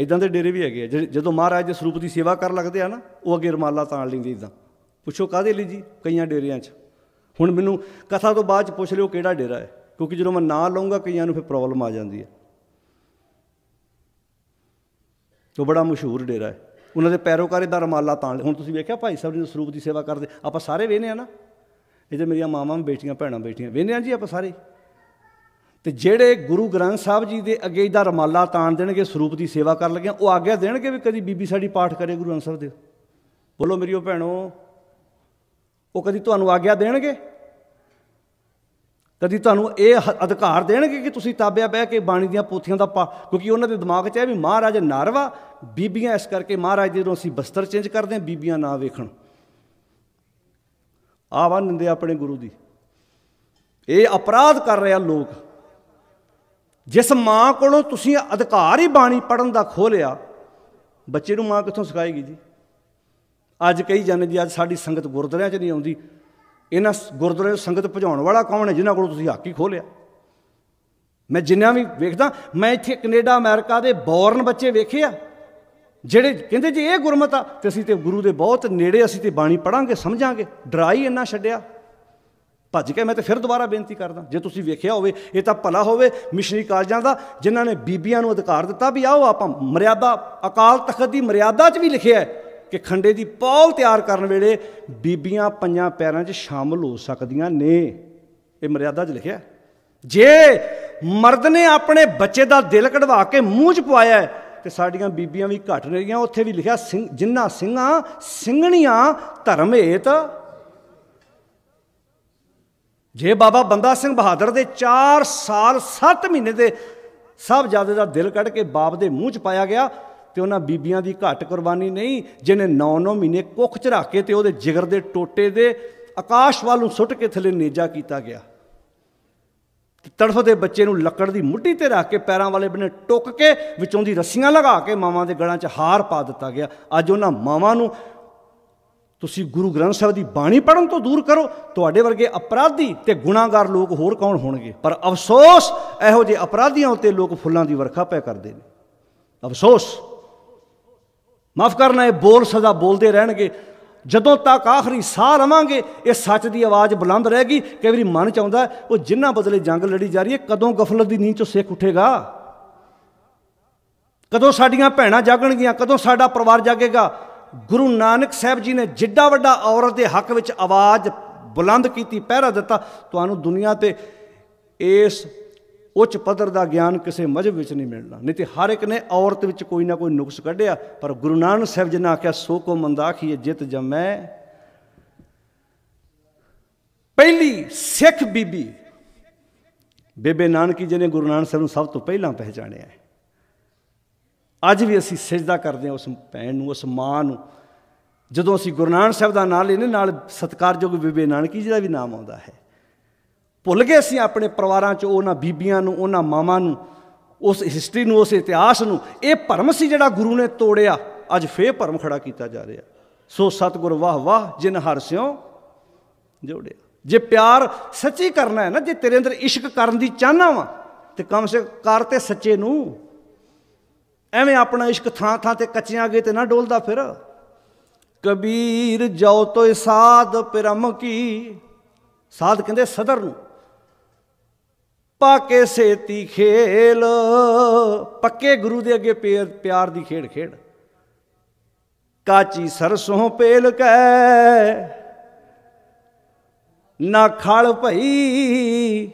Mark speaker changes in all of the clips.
Speaker 1: ਇਦਾਂ ਦੇ ਡੇਰੇ ਵੀ ਹੈਗੇ ਆ ਜਦੋਂ ਮਹਾਰਾਜ ਦੇ ਸਰੂਪ ਦੀ ਸੇਵਾ ਕਰਨ ਲੱਗਦੇ ਆ ਨਾ ਉਹ ਅੱਗੇ ਰਮਾਲਾ ਤਾਣ ਲੈਂਦੇ ਇਦਾਂ ਪੁੱਛੋ ਕਾਦੇ ਲਈ ਜੀ ਕਈਆਂ ਡੇਰਿਆਂ 'ਚ ਹੁਣ ਮੈਨੂੰ ਕਥਾ ਤੋਂ ਬਾਅਦ 'ਚ ਪੁੱਛ ਲਿਓ ਕਿਹੜਾ ਡੇਰਾ ਹੈ ਕਿਉਂਕਿ ਜਦੋਂ ਮੈਂ ਨਾਂ ਲਵਾਂਗਾ ਕਈਆਂ ਨੂੰ ਫਿਰ ਪ੍ਰੋਬਲਮ ਆ ਜਾਂਦੀ ਹੈ ਤੋਂ ਬੜਾ ਮਸ਼ਹੂਰ ਡੇਰਾ ਹੈ ਉਹਨਾਂ ਦੇ ਪੈਰੋਕਾਰ ਦਾ ਰਮਾਲਾ ਤਾਣ ਹੁਣ ਤੁਸੀਂ ਵੇਖਿਆ ਭਾਈ ਸਾਹਿਬ ਜੀ ਦੇ ਸਰੂਪ ਦੀ ਸੇਵਾ ਕਰਦੇ ਆਪਾਂ ਸਾਰੇ ਵੇਨੇ ਆ ਨਾ ਇਹਦੇ ਮੇਰੀਆਂ ਮਾਵਾਂ ਵੀ ਬੇਟੀਆਂ ਭੈਣਾਂ ਬੈਠੀਆਂ ਵੇਨੇ ਆ ਜੀ ਆਪਾਂ ਸਾਰੇ ਤੇ ਜਿਹੜੇ ਗੁਰੂ ਗ੍ਰੰਥ ਸਾਹਿਬ ਜੀ ਦੇ ਅੱਗੇ ਦਾ ਰਮਾਲਾ ਤਾਣ ਦੇਣਗੇ ਸਰੂਪ ਦੀ ਸੇਵਾ ਕਰਨ ਲੱਗੇ ਉਹ ਆਗਿਆ ਦੇਣਗੇ ਵੀ ਕਦੀ ਬੀਬੀ ਸਾਡੀ ਪਾਠ ਕਰੇ ਗੁਰੂ ਅੰਸਰ ਦੇ ਬੋਲੋ ਮੇਰੀਓ ਭੈਣੋ ਉਹ ਕਦੀ ਤੁਹਾਨੂੰ ਆਗਿਆ ਦੇਣਗੇ ਕਦੀ ਤੁਹਾਨੂੰ ਇਹ ਅਧਿਕਾਰ ਦੇਣਗੇ ਕਿ ਤੁਸੀਂ ਤਾਬਿਆ ਬਹਿ ਕੇ ਬਾਣੀ ਦੀਆਂ ਪੋਥੀਆਂ ਦਾ ਕਿਉਂਕਿ ਉਹਨਾਂ ਦੇ ਦਿਮਾਗ 'ਚ ਹੈ ਵੀ ਮਹਾਰਾਜ ਨਾਰਵਾ ਬੀਬੀਆਂ ਇਸ ਕਰਕੇ ਮਹਾਰਾਜ ਜਦੋਂ ਅਸੀਂ ਬਸਤਰ ਚੇਂਜ ਕਰਦੇ ਹਾਂ ਬੀਬੀਆਂ ਨਾ ਵੇਖਣ ਆਵਾ ਨਿੰਦੇ ਆਪਣੇ ਗੁਰੂ ਦੀ ਇਹ ਅਪਰਾਧ ਕਰ ਰਿਹਾ ਲੋਕ ਜਿਸ ਮਾਂ ਕੋਲੋਂ ਤੁਸੀਂ ਅਧਿਕਾਰ ਹੀ ਬਾਣੀ ਪੜਨ ਦਾ ਖੋਲਿਆ ਬੱਚੇ ਨੂੰ ਮਾਂ ਕਿੱਥੋਂ ਸਿਖਾਏਗੀ ਜੀ ਅੱਜ ਕਈ ਜਨ ਜੀ ਅੱਜ ਸਾਡੀ ਸੰਗਤ ਗੁਰਦੁਆਰਿਆਂ 'ਚ ਨਹੀਂ ਆਉਂਦੀ ਇਹਨਾਂ ਗੁਰਦੁਆਰੇ ਸੰਗਤ ਭਜਾਉਣ ਵਾਲਾ ਕੌਣ ਹੈ ਜਿਨ੍ਹਾਂ ਕੋਲੋਂ ਤੁਸੀਂ ਹੱਕ ਹੀ ਖੋਲਿਆ ਮੈਂ ਜਿੰਨਾ ਵੀ ਵੇਖਦਾ ਮੈਂ ਇੱਥੇ ਕੈਨੇਡਾ ਅਮਰੀਕਾ ਦੇ ਬੌਰਨ ਬੱਚੇ ਵੇਖੇ ਆ ਜਿਹੜੇ ਕਹਿੰਦੇ ਜੀ ਇਹ ਗੁਰਮਤ ਆ ਤੇ ਅਸੀਂ ਤੇ ਗੁਰੂ ਦੇ ਬਹੁਤ ਨੇੜੇ ਅਸੀਂ ਤੇ ਬਾਣੀ ਪੜਾਂਗੇ ਸਮਝਾਂਗੇ ਡਰਾਈ ਇੰਨਾ ਛੱਡਿਆ ਭੱਜ ਕੇ ਮੈਂ ਤੇ ਫਿਰ ਦੁਬਾਰਾ ਬੇਨਤੀ ਕਰਦਾ ਜੇ ਤੁਸੀਂ ਵੇਖਿਆ ਹੋਵੇ ਇਹ ਤਾਂ ਭਲਾ ਹੋਵੇ ਮਿਸ਼ਨਰੀ ਕਾਲਜਾਂ ਦਾ ਜਿਨ੍ਹਾਂ ਨੇ ਬੀਬੀਆਂ ਨੂੰ ਅਧਿਕਾਰ ਦਿੱਤਾ ਵੀ ਆਓ ਆਪਾਂ ਮਰਿਆਦਾ ਅਕਾਲ ਤਖਤ ਦੀ ਮਰਿਆਦਾ 'ਚ ਵੀ ਲਿਖਿਆ ਹੈ ਕਿ ਖੰਡੇ ਦੀ ਪੌਲ ਤਿਆਰ ਕਰਨ ਵੇਲੇ ਬੀਬੀਆਂ ਪੰਜਾਂ ਪੈਰਾਂ 'ਚ ਸ਼ਾਮਲ ਹੋ ਸਕਦੀਆਂ ਨੇ ਇਹ ਮਰਿਆਦਾ 'ਚ ਲਿਖਿਆ ਜੇ ਮਰਦ ਨੇ ਆਪਣੇ ਬੱਚੇ ਦਾ ਦਿਲ ਕਢਵਾ ਕੇ ਮੂੰਹ 'ਚ ਪਵਾਇਆ ਤੇ ਸਾਡੀਆਂ ਬੀਬੀਆਂ ਵੀ ਘਟ ਰਹੀਆਂ ਉੱਥੇ ਵੀ ਲਿਖਿਆ ਜਿੰਨਾ ਸਿੰਘਾਂ ਸਿੰਘਣੀਆਂ ਧਰਮ ਹੇਤ ਜੇ ਬਾਬਾ ਬੰਦਾ ਸਿੰਘ ਬਹਾਦਰ ਦੇ 4 ਸਾਲ 7 ਮਹੀਨੇ ਦੇ ਸਭ ਜਾਦੇ ਦਾ ਦਿਲ ਕੱਢ ਕੇ ਬਾਪ ਦੇ ਮੂੰਹ 'ਚ ਪਾਇਆ ਗਿਆ ਤੇ ਉਹਨਾਂ ਬੀਬੀਆਂ ਦੀ ਘੱਟ ਕੁਰਬਾਨੀ ਨਹੀਂ ਜਿਨੇ 9-9 ਮਹੀਨੇ ਕੁੱਖ ਚ ਰੱਖ ਕੇ ਤੇ ਉਹਦੇ ਜਿਗਰ ਦੇ ਟੋਟੇ ਦੇ ਆਕਾਸ਼ ਵੱਲ ਨੂੰ ਸੁੱਟ ਕੇ ਥੱਲੇ ਨੇਜਾ ਕੀਤਾ ਗਿਆ ਤੜਫਦੇ ਬੱਚੇ ਨੂੰ ਲੱਕੜ ਦੀ ਮੁੱਢੀ ਤੇ ਰੱਖ ਕੇ ਪੈਰਾਂ ਵਾਲੇ ਬਨੇ ਟੁੱਕ ਕੇ ਵਿੱਚੋਂ ਦੀ ਰੱਸੀਆਂ ਲਗਾ ਕੇ ਮਾਵਾਂ ਦੇ ਗਲਾਂ 'ਚ ਹਾਰ ਪਾ ਦਿੱਤਾ ਗਿਆ ਅੱਜ ਉਹਨਾਂ ਮਾਵਾਂ ਨੂੰ ਤੁਸੀਂ ਗੁਰੂ ਗ੍ਰੰਥ ਸਾਹਿਬ ਦੀ ਬਾਣੀ ਪੜਨ ਤੋਂ ਦੂਰ ਕਰੋ ਤੁਹਾਡੇ ਵਰਗੇ ਅਪਰਾਧੀ ਤੇ ਗੁਨਾਹਗਾਰ ਲੋਕ ਹੋਰ ਕੌਣ ਹੋਣਗੇ ਪਰ ਅਫਸੋਸ ਇਹੋ ਜਿਹੇ ਅਪਰਾਧੀਆਂ ਉਤੇ ਲੋਕ ਫੁੱਲਾਂ ਦੀ ਵਰਖਾ ਪੈ ਕਰਦੇ ਨੇ ਅਫਸੋਸ ਮਾਫ ਕਰਨਾ ਇਹ ਬੋਲ ਸਦਾ ਬੋਲਦੇ ਰਹਿਣਗੇ ਜਦੋਂ ਤੱਕ ਆਖਰੀ ਸਾਹ ਲਵਾਂਗੇ ਇਹ ਸੱਚ ਦੀ ਆਵਾਜ਼ ਬੁਲੰਦ ਰਹੇਗੀ ਕਈ ਵਾਰੀ ਮਨ ਚਾਹੁੰਦਾ ਉਹ ਜਿੰਨਾ ਬਦਲੇ ਜੰਗ ਲੜੀ ਜਾ ਰਹੀ ਹੈ ਕਦੋਂ ਗਫਲਤ ਦੀ ਨੀਂਦ ਚੋਂ ਸਿੱਖ ਉੱਠੇਗਾ ਕਦੋਂ ਸਾਡੀਆਂ ਭੈਣਾਂ ਜਾਗਣਗੀਆਂ ਕਦੋਂ ਸਾਡਾ ਪਰਿਵਾਰ ਜਾਗੇਗਾ ਗੁਰੂ ਨਾਨਕ ਸਾਹਿਬ ਜੀ ਨੇ ਜਿੱਡਾ ਵੱਡਾ ਔਰਤ ਦੇ ਹੱਕ ਵਿੱਚ ਆਵਾਜ਼ ਬੁਲੰਦ ਕੀਤੀ ਪਹਿਰਾ ਦਿੱਤਾ ਤੁਹਾਨੂੰ ਦੁਨੀਆ ਤੇ ਇਸ ਉੱਚ ਪੱਧਰ ਦਾ ਗਿਆਨ ਕਿਸੇ ਮਜਬ ਵਿੱਚ ਨਹੀਂ ਮਿਲਣਾ ਨਹੀਂ ਤੇ ਹਰ ਇੱਕ ਨੇ ਔਰਤ ਵਿੱਚ ਕੋਈ ਨਾ ਕੋਈ ਨੁਕਸ ਕੱਢਿਆ ਪਰ ਗੁਰੂ ਨਾਨਕ ਸਾਹਿਬ ਜੀ ਨੇ ਆਖਿਆ ਸੋ ਕੋ ਮੰਦਾਖੀਏ ਜਿਤ ਜਮੈ ਪਹਿਲੀ ਸਿੱਖ ਬੀਬੀ ਬੇਬੇ ਨਾਨਕੀ ਜੀ ਨੇ ਗੁਰੂ ਨਾਨਕ ਸਾਹਿਬ ਨੂੰ ਸਭ ਤੋਂ ਪਹਿਲਾਂ ਪਹਿਚਾਣਿਆ ਅੱਜ ਵੀ ਅਸੀਂ ਸਜਦਾ ਕਰਦੇ ਹਾਂ ਉਸ ਭੈਣ ਨੂੰ ਉਸ ਮਾਂ ਨੂੰ ਜਦੋਂ ਅਸੀਂ ਗੁਰੂ ਨਾਨਕ ਸਾਹਿਬ ਦਾ ਨਾਮ ਲੈਨੇ ਨਾਲ ਸਤਕਾਰਯੋਗ ਬੀਬੇ ਨਾਨਕੀ ਜੀ ਦਾ ਵੀ ਨਾਮ ਆਉਂਦਾ ਹੈ ਭੁੱਲ ਗਏ ਅਸੀਂ ਆਪਣੇ ਪਰਿਵਾਰਾਂ 'ਚ ਉਹਨਾਂ ਬੀਬੀਆਂ ਨੂੰ ਉਹਨਾਂ ਮਾਵਾਂ ਨੂੰ ਉਸ ਹਿਸਟਰੀ ਨੂੰ ਉਸ ਇਤਿਹਾਸ ਨੂੰ ਇਹ ਭਰਮ ਸੀ ਜਿਹੜਾ ਗੁਰੂ ਨੇ ਤੋੜਿਆ ਅੱਜ ਫੇਰ ਭਰਮ ਖੜਾ ਕੀਤਾ ਜਾ ਰਿਹਾ ਸੋ ਸਤਗੁਰ ਵਾਹ ਵਾਹ ਜਿਨ ਹਰ ਸਿਓ ਜੋੜਿਆ ਜੇ ਪਿਆਰ ਸੱਚੀ ਕਰਨਾ ਹੈ ਨਾ ਜੇ ਤੇਰੇ ਅੰਦਰ ਇਸ਼ਕ ਕਰਨ ਦੀ ਚਾਹਨਾ ਵਾ ਤੇ ਕਮ ਸੇ ਕਰ ਤੇ ਸੱਚੇ ਨੂੰ ਐਵੇਂ ਆਪਣਾ ਇਸ਼ਕ ਥਾਂ ਥਾਂ ਤੇ ਕੱਚਿਆਂ ਅਗੇ ਤੇ ਨਾ ਡੋਲਦਾ ਫਿਰ ਕਬੀਰ ਜਾਉ ਤੋਇ ਸਾਧ ਪਰਮ ਕੀ ਸਾਧ ਕਹਿੰਦੇ ਸਦਰ ਨੂੰ ਪਾਕੇ ਸੇਤੀ ਖੇਲ ਪੱਕੇ ਗੁਰੂ ਦੇ ਅੱਗੇ ਪਿਆਰ ਦੀ ਖੇਡ ਖੇਡ ਕਾਚੀ ਸਰਸੋਂ ਪੇਲ ਕੈ ਨਾ ਖਲ ਭਈ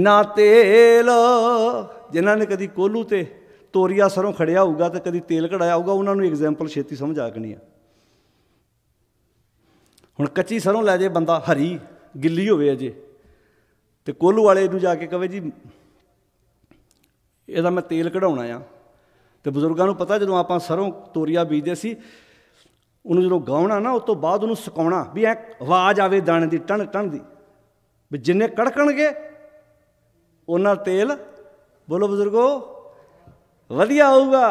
Speaker 1: ਨਾ ਤੇਲ ਜਿਨ੍ਹਾਂ ਨੇ ਕਦੀ ਕੋਲੂ ਤੇ ਤੋਰੀਆ ਸਰੋਂ ਖੜਿਆ ਹੋਊਗਾ ਤੇ ਕਦੀ ਤੇਲ ਕਢਾਇਆ ਹੋਊਗਾ ਉਹਨਾਂ ਨੂੰ ਐਗਜ਼ਾਮਪਲ ਛੇਤੀ ਸਮਝ ਆ ਗਣੀ ਆ ਹੁਣ ਕੱਚੀ ਸਰੋਂ ਲੈ ਜੇ ਬੰਦਾ ਹਰੀ ਗਿੱਲੀ ਹੋਵੇ ਅਜੇ ਤੇ ਕੋਲੂ ਵਾਲੇ ਨੂੰ ਜਾ ਕੇ ਕਵੇ ਜੀ ਇਹਦਾ ਮੈਂ ਤੇਲ ਕਢਾਉਣਾ ਆ ਤੇ ਬਜ਼ੁਰਗਾਂ ਨੂੰ ਪਤਾ ਜਦੋਂ ਆਪਾਂ ਸਰੋਂ ਤੋਰੀਆ ਬੀਜਦੇ ਸੀ ਉਹਨੂੰ ਜਦੋਂ ਗਾਉਣਾ ਨਾ ਉਸ ਤੋਂ ਬਾਅਦ ਉਹਨੂੰ ਸੁਕਾਉਣਾ ਵੀ ਐ ਆਵਾਜ਼ ਆਵੇ ਦਾਣੇ ਦੀ ਟਣ ਟਣ ਦੀ ਵੀ ਜਿੰਨੇ ਕੜਕਣਗੇ ਉਹਨਾਂ ਤੇਲ ਬੋਲੋ ਬਜ਼ੁਰਗੋ ਵਧੀਆ ਆਊਗਾ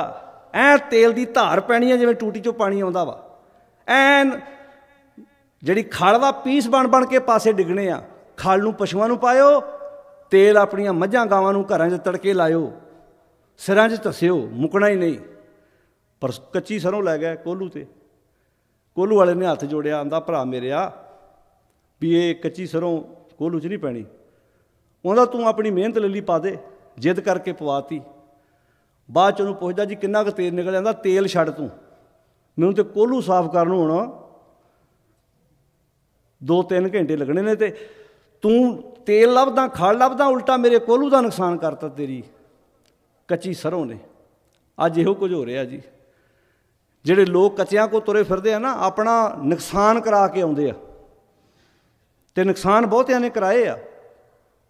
Speaker 1: ਐ ਤੇਲ ਦੀ ਧਾਰ ਪੈਣੀ ਆ ਜਿਵੇਂ ਟੂਟੀ ਚੋਂ ਪਾਣੀ ਆਉਂਦਾ ਵਾ ਐਨ ਜਿਹੜੀ ਦਾ ਪੀਸ ਬਣ ਬਣ ਕੇ ਪਾਸੇ ਡਿੱਗਣੇ ਆ ਖਾਲ ਨੂੰ ਪਸ਼ੂਆਂ ਨੂੰ ਪਾਇਓ ਤੇਲ ਆਪਣੀਆਂ ਮੱਝਾਂ ਗਾਵਾਂ ਨੂੰ ਘਰਾਂ 'ਚ ਤੜਕੇ ਲਾਇਓ ਸਿਰਾਂ 'ਚ ਧਸਿਓ ਮੁਕਣਾ ਹੀ ਨਹੀਂ ਪਰ ਕੱਚੀ ਸਰੋਂ ਲੈ ਗਿਆ ਕੋਲੂ ਤੇ ਕੋਲੂ ਵਾਲੇ ਨੇ ਹੱਥ ਜੋੜਿਆ ਆਂਦਾ ਭਰਾ ਮੇਰਿਆ ਵੀ ਇਹ ਕੱਚੀ ਸਰੋਂ ਕੋਲੂ 'ਚ ਨਹੀਂ ਪੈਣੀ ਉਹਦਾ ਤੂੰ ਆਪਣੀ ਮਿਹਨਤ ਲਈ ਪਾ ਦੇ ਜਿੱਦ ਕਰਕੇ ਪਵਾਤੀ ਬਾਅਦ ਚ ਉਹਨੂੰ ਪੁੱਛਦਾ ਜੀ ਕਿੰਨਾ ਕੁ ਤੇਲ ਨਿਕਲ ਜਾਂਦਾ ਤੇਲ ਛੱਡ ਤੂੰ ਮੈਨੂੰ ਤੇ ਕੋਲੂ ਸਾਫ਼ ਕਰਨ ਨੂੰ ਹੁਣ 2-3 ਘੰਟੇ ਲੱਗਣੇ ਨੇ ਤੇ ਤੂੰ ਤੇਲ ਲੱਭਦਾ ਖੜ ਲੱਭਦਾ ਉਲਟਾ ਮੇਰੇ ਕੋਲੂ ਦਾ ਨੁਕਸਾਨ ਕਰਤਾ ਤੇਰੀ ਕੱਚੀ ਸਰੋਂ ਨੇ ਅੱਜ ਇਹੋ ਕੁਝ ਹੋ ਰਿਹਾ ਜੀ ਜਿਹੜੇ ਲੋਕ ਕੱਚਿਆਂ ਕੋ ਤੁਰੇ ਫਿਰਦੇ ਆ ਨਾ ਆਪਣਾ ਨੁਕਸਾਨ ਕਰਾ ਕੇ ਆਉਂਦੇ ਆ ਤੇ ਨੁਕਸਾਨ ਬਹੁਤਿਆਂ ਨੇ ਕਰਾਏ ਆ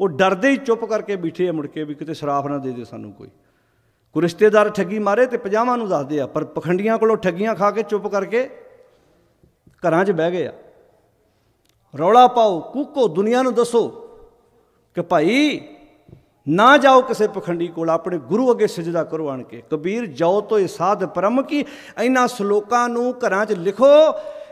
Speaker 1: ਉਹ ਡਰਦੇ ਹੀ ਚੁੱਪ ਕਰਕੇ ਬੈਠੇ ਆ ਮੁੜ ਕੇ ਵੀ ਕਿਤੇ ਸ਼ਰਾਫ ਨਾ ਦੇ ਦੇ ਸਾਨੂੰ ਕੋਈ ਕੋ ਰਿਸ਼ਤੇਦਾਰ ਠੱਗੀ ਮਾਰੇ ਤੇ ਪਜਾਮਾ ਨੂੰ ਦੱਸਦੇ ਆ ਪਰ ਪਖੰਡੀਆਂ ਕੋਲੋਂ ਠੱਗੀਆਂ ਖਾ ਕੇ ਚੁੱਪ ਕਰਕੇ ਘਰਾਂ 'ਚ ਬਹਿ ਗਏ ਆ ਰੌਲਾ ਪਾਓ ਕੂਕੋ ਦੁਨੀਆ ਨੂੰ ਦੱਸੋ ਕਿ ਭਾਈ ਨਾ ਜਾਓ ਕਿਸੇ ਪਖੰਡੀ ਕੋਲ ਆਪਣੇ ਗੁਰੂ ਅੱਗੇ ਸਜਦਾ ਕਰੋ ਆਣ ਕੇ ਕਬੀਰ ਜਾਓ ਤੋ ਇਹ ਸਾਧ ਪਰਮ ਕੀ ਇਹਨਾਂ ਸ਼ਲੋਕਾਂ ਨੂੰ ਘਰਾਂ 'ਚ ਲਿਖੋ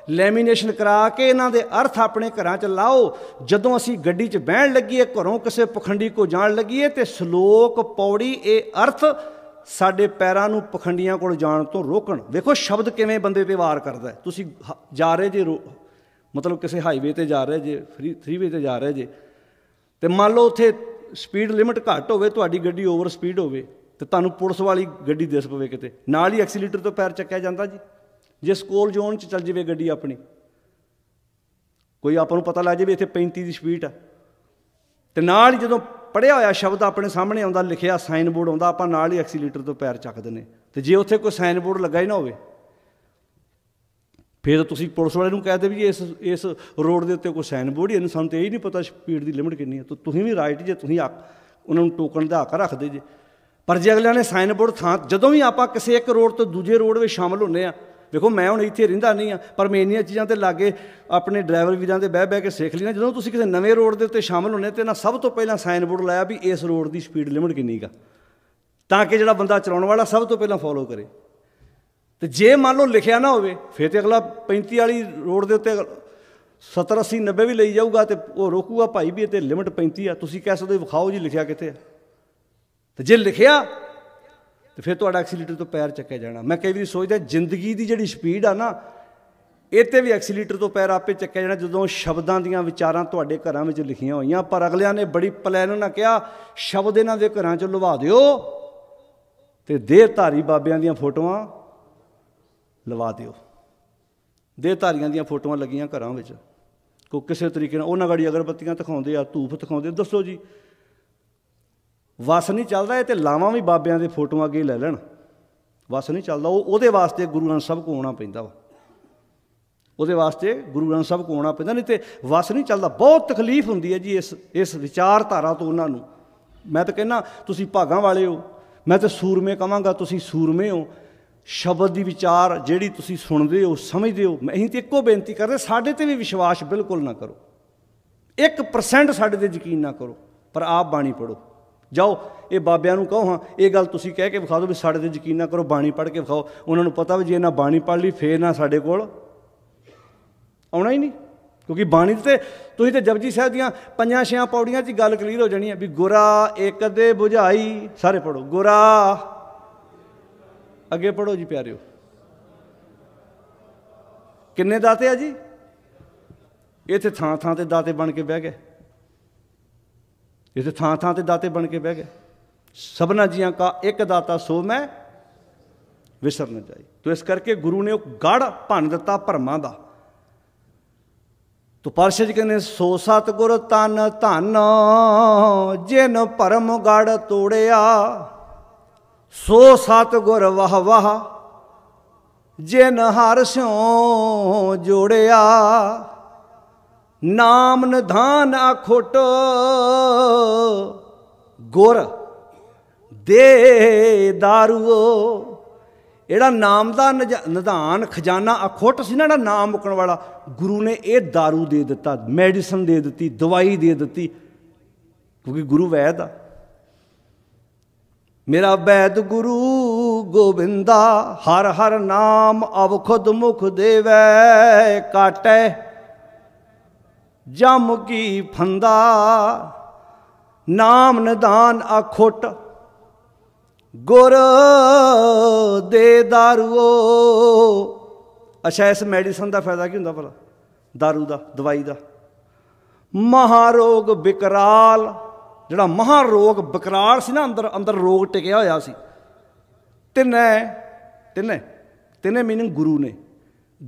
Speaker 1: ਲੈਮੀਨੇਸ਼ਨ ਕਰਾ ਕੇ ਇਹਨਾਂ ਦੇ ਅਰਥ ਆਪਣੇ ਘਰਾਂ 'ਚ ਲਾਓ ਜਦੋਂ ਅਸੀਂ ਗੱਡੀ 'ਚ ਬਹਿਣ ਲੱਗੀਏ ਘਰੋਂ ਕਿਸੇ ਪਖੰਡੀ ਕੋ ਜਾਣ ਲੱਗੀਏ ਤੇ ਸ਼ਲੋਕ ਪੌੜੀ ਇਹ ਅਰਥ ਸਾਡੇ ਪੈਰਾਂ ਨੂੰ ਪਖੰਡੀਆਂ ਕੋਲ ਜਾਣ ਤੋਂ ਰੋਕਣ ਵੇਖੋ ਸ਼ਬਦ ਕਿਵੇਂ ਬੰਦੇ ਤੇ ਵਾਰ ਕਰਦਾ ਤੁਸੀਂ ਜਾ ਰਹੇ ਜੇ ਮਤਲਬ ਕਿਸੇ ਹਾਈਵੇ ਤੇ ਜਾ ਰਹੇ ਜੇ ਫ੍ਰੀ ਥ੍ਰੀਵੇ ਤੇ ਜਾ ਰਹੇ ਜੇ ਤੇ ਮੰਨ ਲਓ ਉੱਥੇ ਸਪੀਡ ਲਿਮਟ ਘੱਟ ਹੋਵੇ ਤੁਹਾਡੀ ਗੱਡੀ ਓਵਰ ਸਪੀਡ ਹੋਵੇ ਤੇ ਤੁਹਾਨੂੰ ਪੁਲਿਸ ਵਾਲੀ ਗੱਡੀ ਦਿਸ ਪਵੇ ਕਿਤੇ ਨਾਲ ਹੀ ਐਕਸੀਲੇਟਰ ਤੋਂ ਪੈਰ ਚੱਕਿਆ ਜਾਂਦਾ ਜੀ ਜੇ ਸਕੋਲ ਜ਼ੋਨ ਚ ਚੱਲ ਜਵੇ ਗੱਡੀ ਆਪਣੀ ਕੋਈ ਆਪਾਂ ਨੂੰ ਪਤਾ ਲੱਗ ਜਵੇ ਇੱਥੇ 35 ਦੀ ਸਪੀਡ ਆ ਤੇ ਨਾਲ ਹੀ ਜਦੋਂ ਪੜਿਆ ਹੋਇਆ ਸ਼ਬਦ ਆਪਣੇ ਸਾਹਮਣੇ ਆਉਂਦਾ ਲਿਖਿਆ ਸਾਈਨ ਬੋਰਡ ਆਉਂਦਾ ਆਪਾਂ ਨਾਲ ਹੀ ਐਕਸੀਲੇਟਰ ਤੋਂ ਪੈਰ ਚੱਕਦੇ ਨੇ ਤੇ ਜੇ ਉੱਥੇ ਕੋਈ ਸਾਈਨ ਬੋਰਡ ਲੱਗਾ ਹੀ ਨਾ ਹੋਵੇ ਫਿਰ ਤੁਸੀਂ ਪੁਲਿਸ ਵਾਲੇ ਨੂੰ ਕਹਦੇ ਵੀ ਇਸ ਇਸ ਰੋਡ ਦੇ ਉੱਤੇ ਕੋਈ ਸਾਈਨ ਬੋਰਡ ਹੀ ਨਹੀਂ ਸਾਨੂੰ ਤੇ ਇਹ ਨਹੀਂ ਪਤਾ ਸਪੀਡ ਦੀ ਲਿਮਟ ਕਿੰਨੀ ਹੈ ਤਾਂ ਤੁਸੀਂ ਵੀ ਰਾਈਟ ਜੇ ਤੁਸੀਂ ਉਹਨਾਂ ਨੂੰ ਟੋਕਨ ਦਾ ਹੱਕ ਰੱਖਦੇ ਜੇ ਪਰ ਜੇ ਅਗਲਿਆਂ ਨੇ ਸਾਈਨ ਬੋਰਡ ਥਾਂ ਜਦੋਂ ਵੀ ਆਪਾਂ ਕਿਸੇ ਇੱਕ ਰੋਡ ਤੋਂ ਦੂਜੇ ਰੋਡ ਵਿੱਚ ਸ਼ਾਮਲ ਹੁੰਨੇ ਆ ਵੇਖੋ ਮੈਂ ਹੁਣ ਇੱਥੇ ਰਹਿੰਦਾ ਨਹੀਂ ਆ ਪਰ ਮੈਂ ਇੰਨੀਆਂ ਚੀਜ਼ਾਂ ਤੇ ਲਾਗੇ ਆਪਣੇ ਡਰਾਈਵਰ ਵੀਰਾਂ ਦੇ ਬਹਿ ਬਹਿ ਕੇ ਸਿੱਖ ਲਈਆਂ ਜਦੋਂ ਤੁਸੀਂ ਕਿਸੇ ਨਵੇਂ ਰੋਡ ਦੇ ਉੱਤੇ ਸ਼ਾਮਲ ਹੋਣੇ ਤੇ ਨਾ ਸਭ ਤੋਂ ਪਹਿਲਾਂ ਸਾਈਨ ਬੋਰਡ ਲਾਇਆ ਵੀ ਇਸ ਰੋਡ ਦੀ ਸਪੀਡ ਲਿਮਟ ਕਿੰਨੀ ਕਾ ਤਾਂ ਕਿ ਜਿਹੜਾ ਬੰਦਾ ਚਲਾਉਣ ਵਾਲਾ ਸਭ ਤੋਂ ਪਹਿਲਾਂ ਫੋਲੋ ਕਰੇ ਤੇ ਜੇ ਮੰਨ ਲਓ ਲਿਖਿਆ ਨਾ ਹੋਵੇ ਫੇਰ ਤੇ ਅਗਲਾ 35 ਵਾਲੀ ਰੋਡ ਦੇ ਉੱਤੇ 70 80 90 ਵੀ ਲਈ ਜਾਊਗਾ ਤੇ ਉਹ ਰੋਕੂਗਾ ਭਾਈ ਵੀ ਇਹ ਤੇ ਲਿਮਟ 35 ਆ ਤੁਸੀਂ ਕਹਿ ਸਕਦੇ ਵਿਖਾਓ ਜੀ ਲਿਖਿਆ ਕਿੱਥੇ ਆ ਤੇ ਜੇ ਲਿਖਿਆ ਤੇ ਫਿਰ ਤੁਹਾਡਾ ਐਕਸੀਲੇਟਰ ਤੋਂ ਪੈਰ ਚੱਕਿਆ ਜਾਣਾ ਮੈਂ ਕਈ ਵਾਰੀ ਸੋਚਦਾ ਜ਼ਿੰਦਗੀ ਦੀ ਜਿਹੜੀ ਸਪੀਡ ਆ ਨਾ ਇੱਥੇ ਵੀ ਐਕਸੀਲੇਟਰ ਤੋਂ ਪੈਰ ਆਪੇ ਚੱਕਿਆ ਜਾਣਾ ਜਦੋਂ ਸ਼ਬਦਾਂ ਦੀਆਂ ਵਿਚਾਰਾਂ ਤੁਹਾਡੇ ਘਰਾਂ ਵਿੱਚ ਲਿਖੀਆਂ ਹੋਈਆਂ ਪਰ ਅਗਲਿਆਂ ਨੇ ਬੜੀ ਪਲਾਨ ਨਾ ਕਿਹਾ ਸ਼ਬਦ ਇਹਨਾਂ ਦੇ ਘਰਾਂ 'ਚ ਲਵਾ ਦਿਓ ਤੇ ਦੇਹਧਾਰੀ ਬਾਬਿਆਂ ਦੀਆਂ ਫੋਟੋਆਂ ਲਵਾ ਦਿਓ ਦੇਹਧਾਰੀਆਂ ਦੀਆਂ ਫੋਟੋਆਂ ਲੱਗੀਆਂ ਘਰਾਂ ਵਿੱਚ ਕੋ ਕਿਸੇ ਤਰੀਕੇ ਨਾਲ ਉਹਨਾਂ ਗਾੜੀ ਅਗਰਬੱਤੀਆਂ ਦਿਖਾਉਂਦੇ ਆ ਧੂਫ ਦਿਖਾਉਂਦੇ ਦੱਸੋ ਜੀ ਵਸ ਨਹੀਂ ਚੱਲਦਾ ਇਹ ਤੇ ਲਾਵਾਂ ਵੀ ਬਾਬਿਆਂ ਦੇ ਫੋਟੋਆਂ ਅੱਗੇ ਲੈ ਲੈਣ ਵਸ ਨਹੀਂ ਚੱਲਦਾ ਉਹ ਉਹਦੇ ਵਾਸਤੇ ਗੁਰੂ ਗ੍ਰੰਥ ਸਾਹਿਬ ਕੋ ਆਉਣਾ ਪੈਂਦਾ ਵਾ ਉਹਦੇ ਵਾਸਤੇ ਗੁਰੂ ਗ੍ਰੰਥ ਸਾਹਿਬ ਕੋ ਆਉਣਾ ਪੈਂਦਾ ਨਹੀਂ ਤੇ ਵਸ ਨਹੀਂ ਚੱਲਦਾ ਬਹੁਤ ਤਕਲੀਫ ਹੁੰਦੀ ਹੈ ਜੀ ਇਸ ਇਸ ਵਿਚਾਰਧਾਰਾ ਤੋਂ ਉਹਨਾਂ ਨੂੰ ਮੈਂ ਤਾਂ ਕਹਿੰਨਾ ਤੁਸੀਂ ਭਾਗਾਂ ਵਾਲੇ ਹੋ ਮੈਂ ਤਾਂ ਸੂਰਮੇ ਕਵਾਂਗਾ ਤੁਸੀਂ ਸੂਰਮੇ ਹੋ ਸ਼ਬਦ ਦੀ ਵਿਚਾਰ ਜਿਹੜੀ ਤੁਸੀਂ ਸੁਣਦੇ ਹੋ ਸਮਝਦੇ ਹੋ ਮੈਂ ਅਸੀਂ ਤੇ ਇੱਕੋ ਬੇਨਤੀ ਕਰਦਾ ਸਾਡੇ ਤੇ ਵੀ ਵਿਸ਼ਵਾਸ ਬਿਲਕੁਲ ਨਾ ਕਰੋ 1% ਸਾਡੇ ਤੇ ਯਕੀਨ ਨਾ ਕਰੋ ਪਰ ਆਪ ਬਾਣੀ ਪੜੋ ਜਾਓ ਇਹ ਬਾਬਿਆਂ ਨੂੰ ਕਹੋ ਹਾਂ ਇਹ ਗੱਲ ਤੁਸੀਂ ਕਹਿ ਕੇ ਵਿਖਾ ਦਿਓ ਵੀ ਸਾਡੇ ਤੇ ਯਕੀਨ ਨਾ ਕਰੋ ਬਾਣੀ ਪੜ੍ਹ ਕੇ ਵਿਖਾਓ ਉਹਨਾਂ ਨੂੰ ਪਤਾ ਵੀ ਜੇ ਇਹਨਾਂ ਬਾਣੀ ਪੜ੍ਹ ਲਈ ਫੇਰ ਨਾ ਸਾਡੇ ਕੋਲ ਆਉਣਾ ਹੀ ਨਹੀਂ ਕਿਉਂਕਿ ਬਾਣੀ ਤੇ ਤੁਸੀਂ ਤੇ ਜਪਜੀ ਸਾਹਿਬ ਦੀਆਂ ਪੰਜਾਂ ਛਿਆਂ ਪੌੜੀਆਂ 'ਚ ਗੱਲ ਕਲੀਅਰ ਹੋ ਜਾਣੀ ਹੈ ਵੀ ਗੁਰਾ ਇੱਕ ਦੇ 부ਝਾਈ ਸਾਰੇ ਪੜੋ ਗੁਰਾ ਅੱਗੇ ਪੜੋ ਜੀ ਪਿਆਰਿਓ ਕਿੰਨੇ ਦਾਤੇ ਆ ਜੀ ਇੱਥੇ ਥਾਂ ਥਾਂ ਤੇ ਦਾਤੇ ਬਣ ਕੇ ਬਹਿ ਗਏ ਇਹ ਤੇ ਥਾਂ ਥਾਂ ਤੇ ਦਾਤੇ ਬਣ ਕੇ ਬਹਿ ਗਏ ਸਭਨਾ ਜੀਆਂ ਕਾ ਇੱਕ ਦਾਤਾ ਸੋ ਮੈਂ ਵਿਸਰ ਨਾ ਜਾਈ ਤੋ ਇਸ ਕਰਕੇ ਗੁਰੂ ਨੇ ਉਹ ਗੜ ਭੰਨ ਦਿੱਤਾ ਭਰਮਾਂ ਦਾ ਤੋ ਜੀ ਕਹਿੰਦੇ ਸੋ ਸਤ ਗੁਰ ਤਨ ਧਨ ਜਿਨ ਪਰਮ ਗੜ ਤੋੜਿਆ ਸੋ ਸਤ ਗੁਰ ਵਾਹ ਵਾਹ ਜਿਨ ਹਰ ਸਿਉ ਜੋੜਿਆ ਨਾਮ ਨਿਧਾਨ ਆਖੋਟ ਗੁਰ ਦੇ ਦਾਰੂਓ ਇਹੜਾ ਨਾਮ ਦਾ ਨਿਧਾਨ ਖਜ਼ਾਨਾ ਅਖੋਟ ਸੀ ਨਾ ਇਹੜਾ ਨਾਮ ਮੁਕਣ ਵਾਲਾ ਗੁਰੂ ਨੇ ਇਹ दारू ਦੇ ਦਿੱਤਾ ਮੈਡੀਸਨ ਦੇ ਦਿੱਤੀ ਦਵਾਈ ਦੇ ਦਿੱਤੀ ਕਿਉਂਕਿ ਗੁਰੂ ਵੈਦ ਆ ਮੇਰਾ ਵੈਦ ਗੁਰੂ ਗੋਬਿੰਦਾ ਹਰ ਹਰ ਨਾਮ ਅਵ ਖੁਦ ਮੁਖ ਦੇਵੈ ਕਾਟੈ ਜਮ ਕੀ ਫੰਦਾ ਨਾਮ ਨਦਾਨ ਅਖੋਟ ਗੁਰ ਦੇ ਦਾਰੂਓ ਅਛਾ ਇਸ ਮੈਡੀਸਨ ਦਾ ਫਾਇਦਾ ਕੀ ਹੁੰਦਾ ਭਲਾ दारू ਦਾ ਦਵਾਈ ਦਾ ਮਹਾ ਰੋਗ ਬਿਕਰਾਲ ਜਿਹੜਾ ਮਹਾ ਰੋਗ ਬਿਕਰਾਲ ਸੀ ਨਾ ਅੰਦਰ ਅੰਦਰ ਰੋਗ ਟਿਕਿਆ ਹੋਇਆ ਸੀ ਤਿੰਨੇ ਤਿੰਨੇ ਤਿੰਨੇ ਮੀਨਿੰਗ ਗੁਰੂ ਨੇ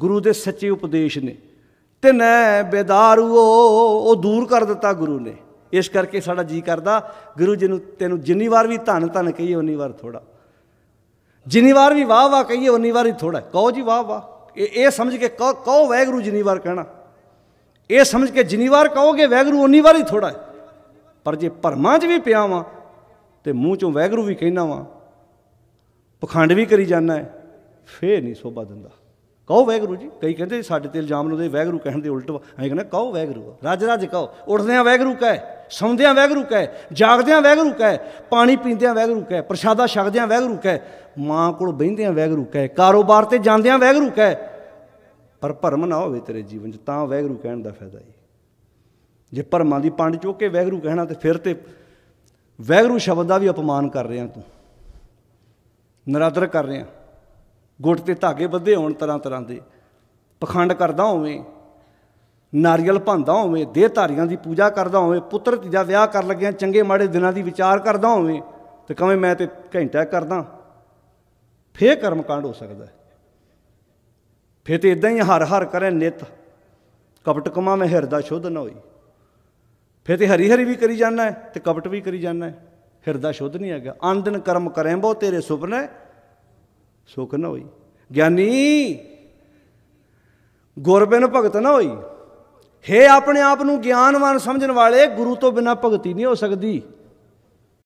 Speaker 1: ਗੁਰੂ ਦੇ ਸੱਚੇ ਉਪਦੇਸ਼ ਨੇ ਤਿਨੈ ਬੇਦਾਰੂਓ ਉਹ ਦੂਰ ਕਰ ਦਿੱਤਾ ਗੁਰੂ ਨੇ ਇਸ ਕਰਕੇ ਸਾਡਾ ਜੀ ਕਰਦਾ ਗੁਰੂ ਜੀ ਨੂੰ ਤੈਨੂੰ ਜਿੰਨੀ ਵਾਰ ਵੀ ਧੰਨ ਧੰਨ ਕਹੀਏ ਉਨੀ ਵਾਰ ਥੋੜਾ ਜਿੰਨੀ ਵਾਰ ਵੀ ਵਾਹ ਵਾਹ ਕਹੀਏ ਉਨੀ ਵਾਰ ਹੀ ਥੋੜਾ ਕਹੋ ਜੀ ਵਾਹ ਵਾਹ ਇਹ ਇਹ ਸਮਝ ਕੇ ਕਹੋ ਵੈਗਰੂ ਜਿੰਨੀ ਵਾਰ ਕਹਿਣਾ ਇਹ ਸਮਝ ਕੇ ਜਿੰਨੀ ਵਾਰ ਕਹੋਗੇ ਵੈਗਰੂ ਉਨੀ ਵਾਰ ਹੀ ਥੋੜਾ ਪਰ ਜੇ ਭਰਮਾਂ 'ਚ ਵੀ ਪਿਆ ਵਾਂ ਤੇ ਮੂੰਹ 'ਚੋਂ ਵੈਗਰੂ ਵੀ ਕਹਿਣਾ ਵਾਂ ਪਖੰਡ ਵੀ ਕਰੀ ਜਾਂਦਾ ਹੈ ਫੇਰ ਨਹੀਂ ਸੋਭਾ ਦਿੰਦਾ ਕਹੋ ਵੈਗਰੂ ਜੀ ਕਈ ਕਹਿੰਦੇ ਸਾਡੇ ਤੇ ਇਲਜ਼ਾਮ ਲਾਉਂਦੇ ਵੈਗਰੂ ਕਹਿਣ ਦੇ ਉਲਟ ਐਂ ਕਹਿੰਦਾ ਕਹੋ ਵੈਗਰੂ ਰਾਜ ਰਾਜ ਕਹੋ ਉੱਠਦਿਆਂ ਵੈਗਰੂ ਕਹੇ ਸੌਂਦਿਆਂ ਵੈਗਰੂ ਕਹੇ ਜਾਗਦਿਆਂ ਵੈਗਰੂ ਕਹੇ ਪਾਣੀ ਪੀਂਦਿਆਂ ਵੈਗਰੂ ਕਹੇ ਪ੍ਰਸ਼ਾਦਾ ਛਕਦਿਆਂ ਵੈਗਰੂ ਕਹੇ ਮਾਂ ਕੋਲ ਬਹਿੰਦਿਆਂ ਵੈਗਰੂ ਕਹੇ ਕਾਰੋਬਾਰ ਤੇ ਜਾਂਦਿਆਂ ਵੈਗਰੂ ਕਹੇ ਪਰ ਭਰਮ ਨਾ ਹੋਵੇ ਤੇਰੇ ਜੀਵਨ 'ਚ ਤਾਂ ਵੈਗਰੂ ਕਹਿਣ ਦਾ ਫਾਇਦਾ ਹੈ ਜੇ ਭਰਮਾਂ ਦੀ ਪੰਡ ਚੋ ਕੇ ਵੈਗਰੂ ਕਹਿਣਾ ਤੇ ਫਿਰ ਤੇ ਵੈਗਰੂ ਸ਼ਬਦ ਦਾ ਵੀ ਅਪਮਾਨ ਕਰ ਰਿਹਾ ਤੂੰ ਨਰਾਦਰ ਕਰ ਰਿਹਾ ਗੁੱਟ ਤੇ ਧਾਗੇ ਬੱਧੇ ਹੋਣ ਤਰ੍ਹਾਂ ਤਰ੍ਹਾਂ ਦੇ ਪਖੰਡ ਕਰਦਾ ਹੋਵੇ ਨਾਰੀਅਲ ਭੰਦਾ ਹੋਵੇ ਦੇਹ ਧਾਰੀਆਂ ਦੀ ਪੂਜਾ ਕਰਦਾ ਹੋਵੇ ਪੁੱਤਰ ਧੀ ਦਾ ਵਿਆਹ ਕਰ ਲੱਗਿਆ ਚੰਗੇ ਮਾੜੇ ਦਿਨਾਂ ਦੀ ਵਿਚਾਰ ਕਰਦਾ ਹੋਵੇ ਤੇ ਕਵੇਂ ਮੈਂ ਤੇ ਘੰਟਾ ਕਰਦਾ ਫੇਰ ਕਰਮਕਾਂਡ ਹੋ ਸਕਦਾ ਫੇਰ ਤੇ ਇਦਾਂ ਹੀ ਹਰ ਹਰ ਕਰੇ ਨਿਤ ਕਪਟ ਕਮਾ ਮੈਂ ਹਿਰਦਾ ਸ਼ੁੱਧ ਨਾ ਹੋਈ ਫੇਰ ਤੇ ਹਰੀ ਹਰੀ ਵੀ ਕਰੀ ਜਾਣਾ ਤੇ ਕਪਟ ਵੀ ਕਰੀ ਜਾਣਾ ਹਿਰਦਾ ਸ਼ੁੱਧ ਨਹੀਂ ਹੈਗਾ ਆਨ ਦਿਨ ਕਰਮ ਬੋ ਤੇਰੇ ਸੁਪਨੇ ਸੁਖ ਨਾ ਹੋਈ ਗਿਆਨੀ ਗੁਰਬਿਨ ਭਗਤ ਨਾ ਹੋਈ ਹੈ ਆਪਣੇ ਆਪ ਨੂੰ ਗਿਆਨਵਾਨ ਸਮਝਣ ਵਾਲੇ ਗੁਰੂ ਤੋਂ ਬਿਨਾ ਭਗਤੀ ਨਹੀਂ ਹੋ ਸਕਦੀ